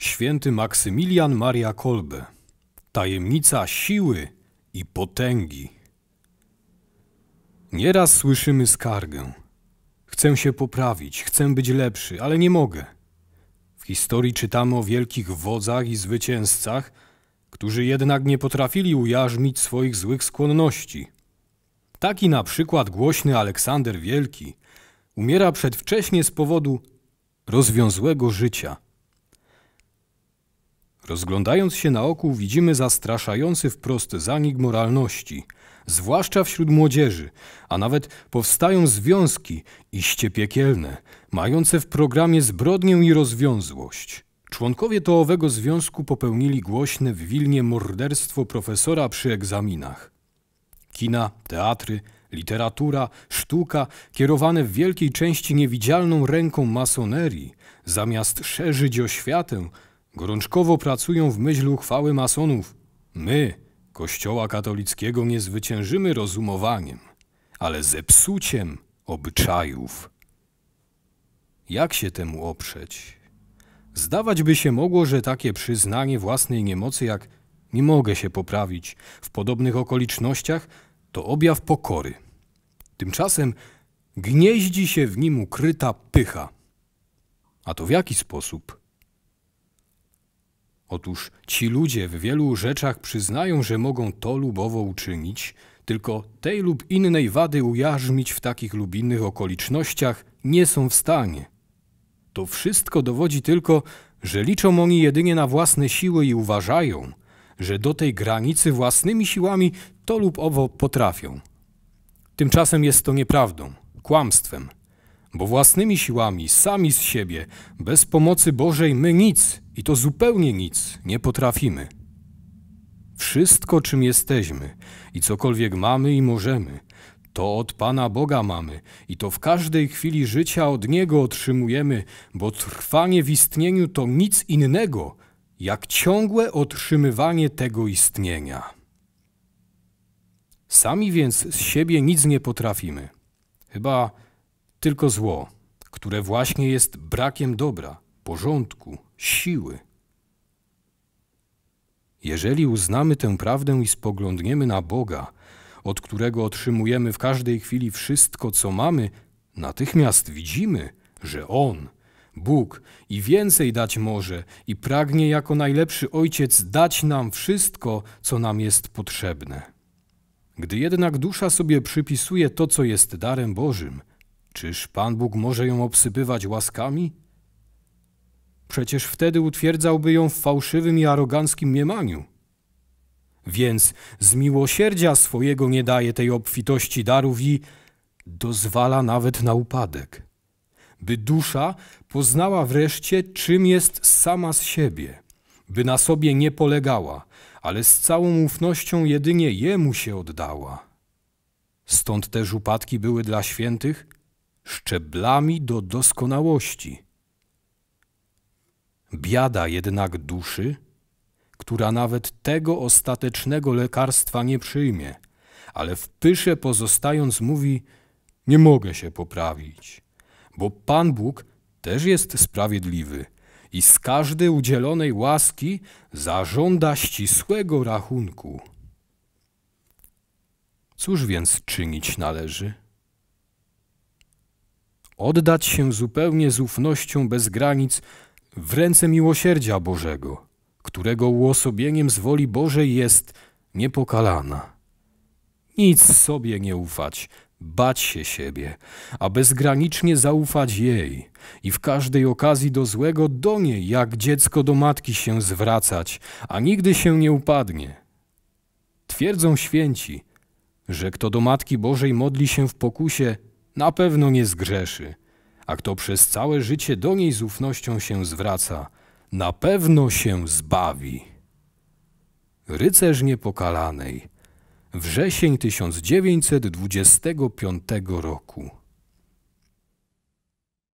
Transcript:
Święty Maksymilian Maria Kolbe. Tajemnica siły i potęgi. Nieraz słyszymy skargę. Chcę się poprawić, chcę być lepszy, ale nie mogę. W historii czytamy o wielkich wodzach i zwycięzcach, którzy jednak nie potrafili ujarzmić swoich złych skłonności. Taki na przykład głośny Aleksander Wielki umiera przedwcześnie z powodu rozwiązłego życia – Rozglądając się naokół, widzimy zastraszający wprost zanik moralności, zwłaszcza wśród młodzieży, a nawet powstają związki iście piekielne, mające w programie zbrodnię i rozwiązłość. Członkowie to owego związku popełnili głośne w Wilnie morderstwo profesora przy egzaminach. Kina, teatry, literatura, sztuka, kierowane w wielkiej części niewidzialną ręką masonerii, zamiast szerzyć oświatę, gorączkowo pracują w myśl uchwały masonów. My, Kościoła katolickiego, nie zwyciężymy rozumowaniem, ale zepsuciem obyczajów. Jak się temu oprzeć? Zdawać by się mogło, że takie przyznanie własnej niemocy jak nie mogę się poprawić w podobnych okolicznościach to objaw pokory. Tymczasem gnieździ się w nim ukryta pycha. A to w jaki sposób? Otóż ci ludzie w wielu rzeczach przyznają, że mogą to lub owo uczynić, tylko tej lub innej wady ujarzmić w takich lub innych okolicznościach nie są w stanie. To wszystko dowodzi tylko, że liczą oni jedynie na własne siły i uważają, że do tej granicy własnymi siłami to lub owo potrafią. Tymczasem jest to nieprawdą, kłamstwem, bo własnymi siłami, sami z siebie, bez pomocy Bożej my nic i to zupełnie nic nie potrafimy. Wszystko, czym jesteśmy i cokolwiek mamy i możemy, to od Pana Boga mamy i to w każdej chwili życia od Niego otrzymujemy, bo trwanie w istnieniu to nic innego, jak ciągłe otrzymywanie tego istnienia. Sami więc z siebie nic nie potrafimy, chyba tylko zło, które właśnie jest brakiem dobra, porządku, siły. Jeżeli uznamy tę prawdę i spoglądniemy na Boga, od którego otrzymujemy w każdej chwili wszystko, co mamy, natychmiast widzimy, że On, Bóg i więcej dać może i pragnie jako najlepszy Ojciec dać nam wszystko, co nam jest potrzebne. Gdy jednak dusza sobie przypisuje to, co jest darem Bożym, czyż Pan Bóg może ją obsypywać łaskami? Przecież wtedy utwierdzałby ją w fałszywym i aroganckim mniemaniu. Więc z miłosierdzia swojego nie daje tej obfitości darów i dozwala nawet na upadek, by dusza poznała wreszcie, czym jest sama z siebie, by na sobie nie polegała, ale z całą ufnością jedynie Jemu się oddała. Stąd też upadki były dla świętych szczeblami do doskonałości – Biada jednak duszy, która nawet tego ostatecznego lekarstwa nie przyjmie, ale w pysze pozostając mówi: Nie mogę się poprawić, bo Pan Bóg też jest sprawiedliwy i z każdej udzielonej łaski zażąda ścisłego rachunku. Cóż więc czynić należy? Oddać się zupełnie z ufnością bez granic w ręce miłosierdzia Bożego, którego uosobieniem z woli Bożej jest niepokalana. Nic sobie nie ufać, bać się siebie, a bezgranicznie zaufać jej i w każdej okazji do złego do niej, jak dziecko do matki się zwracać, a nigdy się nie upadnie. Twierdzą święci, że kto do Matki Bożej modli się w pokusie, na pewno nie zgrzeszy – a kto przez całe życie do niej z ufnością się zwraca, na pewno się zbawi. Rycerz Niepokalanej, wrzesień 1925 roku.